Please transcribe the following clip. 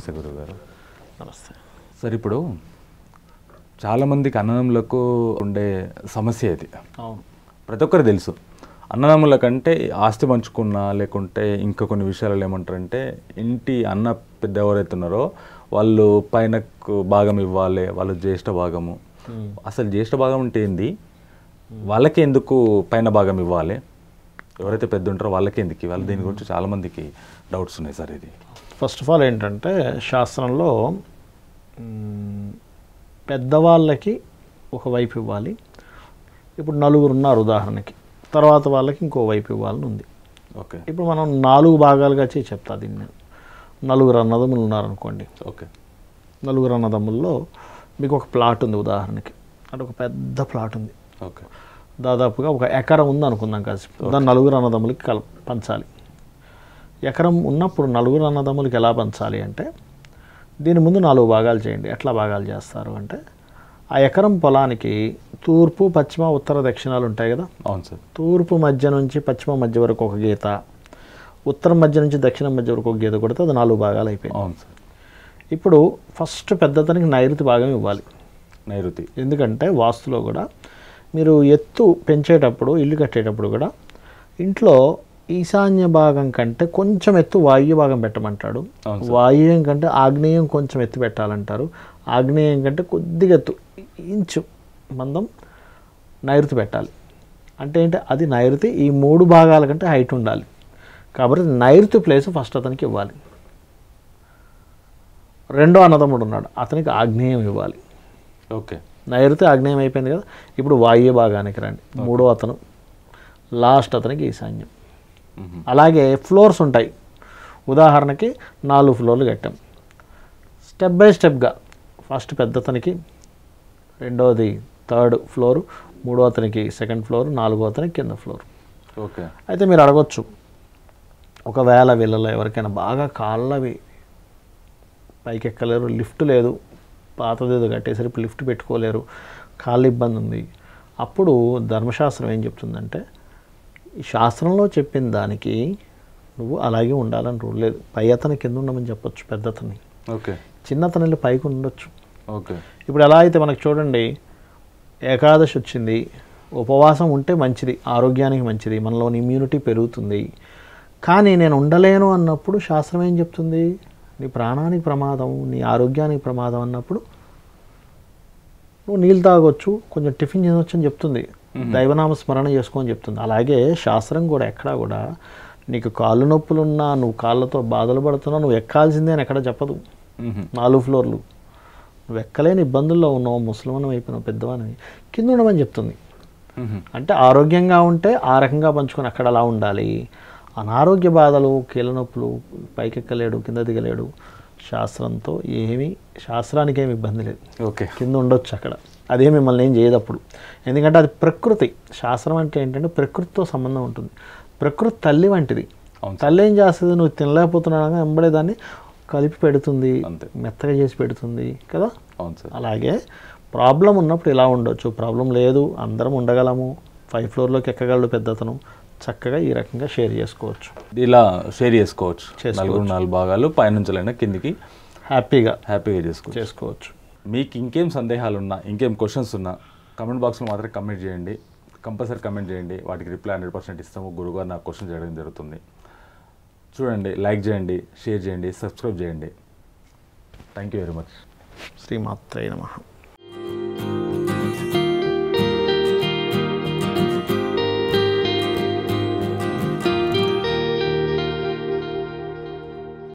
నమస్తే గురుగారు నమస్తే సార్ ఇప్పుడు చాలామందికి అన్నదమ్ములకు ఉండే సమస్య ఇది ప్రతి ఒక్కరు తెలుసు అన్నదమ్ముల కంటే ఆస్తి పంచుకున్న లేకుంటే ఇంకా కొన్ని విషయాలు ఏమంటారంటే ఇంటి అన్న పెద్ద ఎవరైతే ఉన్నారో వాళ్ళు పైన భాగం ఇవ్వాలి వాళ్ళు జ్యేష్ఠ భాగము అసలు జ్యేష్ఠ భాగం అంటే ఏంది వాళ్ళకి ఎందుకు పైన భాగం ఇవ్వాలి ఎవరైతే పెద్ద ఉంటారో వాళ్ళకి ఎందుకు ఇవ్వాలి దీని గురించి చాలామందికి డౌట్స్ ఉన్నాయి సార్ ఇది ఫస్ట్ ఆఫ్ ఆల్ ఏంటంటే శాస్త్రంలో పెద్దవాళ్ళకి ఒక వైపు ఇవ్వాలి ఇప్పుడు నలుగురు ఉన్నారు ఉదాహరణకి తర్వాత వాళ్ళకి ఇంకో వైపు ఇవ్వాలని ఉంది ఓకే ఇప్పుడు మనం నాలుగు భాగాలుగా చేసి చెప్తా దీన్ని నేను నలుగురు అన్నదమ్ములు ఉన్నారనుకోండి ఓకే నలుగురు అన్నదమ్ముల్లో మీకు ఒక ప్లాట్ ఉంది ఉదాహరణకి అంటే ఒక పెద్ద ప్లాట్ ఉంది ఓకే దాదాపుగా ఒక ఎకరం ఉంది అనుకుందాం కలిసి దాన్ని నలుగురు అన్నదమ్ములకి కల పంచాలి ఎకరం ఉన్నప్పుడు నలుగురు అన్నదమ్ములకు ఎలా పంచాలి అంటే దీని ముందు నాలుగు భాగాలు చేయండి ఎట్లా భాగాలు చేస్తారు అంటే ఆ ఎకరం పొలానికి తూర్పు పశ్చిమ ఉత్తర దక్షిణాలు ఉంటాయి కదా అవును సార్ తూర్పు మధ్య నుంచి పశ్చిమ మధ్య వరకు ఒక గీత ఉత్తరం మధ్య నుంచి దక్షిణం మధ్య వరకు ఒక గీత కొడితే అది నాలుగు భాగాలు అయిపోయి అవును సార్ ఇప్పుడు ఫస్ట్ పెద్దతనికి నైరుతి భాగం ఇవ్వాలి నైరుతి ఎందుకంటే వాస్తులో కూడా మీరు ఎత్తు పెంచేటప్పుడు ఇల్లు కట్టేటప్పుడు కూడా ఇంట్లో ఈశాన్య భాగం కంటే కొంచెం ఎత్తు వాయు భాగం పెట్టమంటాడు వాయుయం కంటే ఆగ్నేయం కొంచెం ఎత్తు పెట్టాలంటారు ఆగ్నేయం కంటే కొద్దిగా ఎత్తు ఇంచు మందం నైరుతి పెట్టాలి అంటే ఏంటి అది నైరుతి ఈ మూడు భాగాల కంటే హైట్ ఉండాలి కాబట్టి నైరుతి ప్లేస్ ఫస్ట్ అతనికి ఇవ్వాలి రెండో అన్నదమ్ముడు ఉన్నాడు అతనికి ఆగ్నేయం ఇవ్వాలి ఓకే నైరుతి ఆగ్నేయం అయిపోయింది కదా ఇప్పుడు వాయు భాగానికి రండి మూడో అతను లాస్ట్ అతనికి ఈశాన్యం అలాగే ఫ్లోర్స్ ఉంటాయి ఉదాహరణకి నాలుగు ఫ్లోర్లు కట్టాం స్టెప్ బై స్టెప్గా ఫస్ట్ పెద్దతనికి రెండవది థర్డ్ ఫ్లోరు మూడో అతనికి సెకండ్ ఫ్లోర్ నాలుగో అతనికి కింద ఫ్లోర్ ఓకే అయితే మీరు అడగొచ్చు ఒకవేళ వీళ్ళలో ఎవరికైనా బాగా కాళ్ళవి పైకి ఎక్కలేరు లిఫ్ట్ లేదు పాతది కట్టేసరికి లిఫ్ట్ పెట్టుకోలేరు కాళ్ళు ఇబ్బంది ఉంది అప్పుడు ధర్మశాస్త్రం ఏం చెప్తుందంటే శాస్త్రంలో చెప్పిన దానికి నువ్వు అలాగే ఉండాలని రూల్ లేదు పై అతని కింద ఉండమని చెప్పొచ్చు పెద్ద అతని ఓకే చిన్న పైకి ఉండొచ్చు ఓకే ఇప్పుడు ఎలా అయితే మనకు చూడండి ఏకాదశి వచ్చింది ఉపవాసం ఉంటే మంచిది ఆరోగ్యానికి మంచిది మనలోని ఇమ్యూనిటీ పెరుగుతుంది కానీ నేను ఉండలేను అన్నప్పుడు శాస్త్రం ఏం చెప్తుంది నీ ప్రాణానికి ప్రమాదం నీ ఆరోగ్యానికి ప్రమాదం అన్నప్పుడు నువ్వు నీళ్ళు తాగొచ్చు కొంచెం టిఫిన్ చేయవచ్చు అని చెప్తుంది దైవనామ స్మరణ చేసుకొని చెప్తుంది అలాగే శాస్త్రం కూడా ఎక్కడా కూడా నీకు కాళ్ళు నొప్పులున్నా నువ్వు కాళ్ళతో బాధలు పడుతున్నా నువ్వు ఎక్కాల్సిందే అని ఎక్కడ చెప్పదు నాలుగు ఫ్లోర్లు నువ్వు ఎక్కలేని ఇబ్బందుల్లో ఉన్నావు ముసలమనం అయిపోయినావు పెద్దవాణి కింద ఉండమని చెప్తుంది అంటే ఆరోగ్యంగా ఉంటే ఆ రకంగా పంచుకొని అక్కడ అలా ఉండాలి అనారోగ్య బాధలు కీళ్ళనొప్పులు పైకెక్కలేడు కింద దిగలేడు శాస్త్రంతో ఏమీ శాస్త్రానికి ఏమి ఇబ్బంది లేదు ఓకే కింద ఉండొచ్చు అక్కడ అదే మిమ్మల్ని ఏం చేయదు అప్పుడు ఎందుకంటే అది ప్రకృతి శాస్త్రం అంటే ఏంటంటే ప్రకృతితో సంబంధం ఉంటుంది ప్రకృతి తల్లి వంటిది తల్లి ఏం చేస్తుంది నువ్వు తినలేకపోతున్నా వెంబడే దాన్ని కలిపి పెడుతుంది మెత్తగా చేసి పెడుతుంది కదా అలాగే ప్రాబ్లం ఉన్నప్పుడు ఇలా ఉండొచ్చు ప్రాబ్లం లేదు అందరం ఉండగలము ఫైవ్ ఫ్లోర్లోకి ఎక్కగలడు పెద్దతను చక్కగా ఈ రకంగా షేర్ చేసుకోవచ్చు ఇలా షేర్ చేసుకోవచ్చు నలుగురు నాలుగు భాగాలు పైనుంచలైనా కిందికి హ్యాపీగా హ్యాపీగా చేసుకోవచ్చు చేసుకోవచ్చు మీకు ఇంకేం సందేహాలు ఉన్నా ఇంకేం క్వశ్చన్స్ ఉన్నా కమెంట్ బాక్స్లో మాత్రమే కమెంట్ చేయండి కంపల్సరీ కమెంట్ చేయండి వాటికి రిప్లై హండ్రెడ్ పర్సెంట్ ఇస్తాము గురుగారు నాకు క్వశ్చన్ చేయడం జరుగుతుంది చూడండి లైక్ చేయండి షేర్ చేయండి సబ్స్క్రైబ్ చేయండి థ్యాంక్ యూ వెరీ మచ్ శ్రీమాత్రమ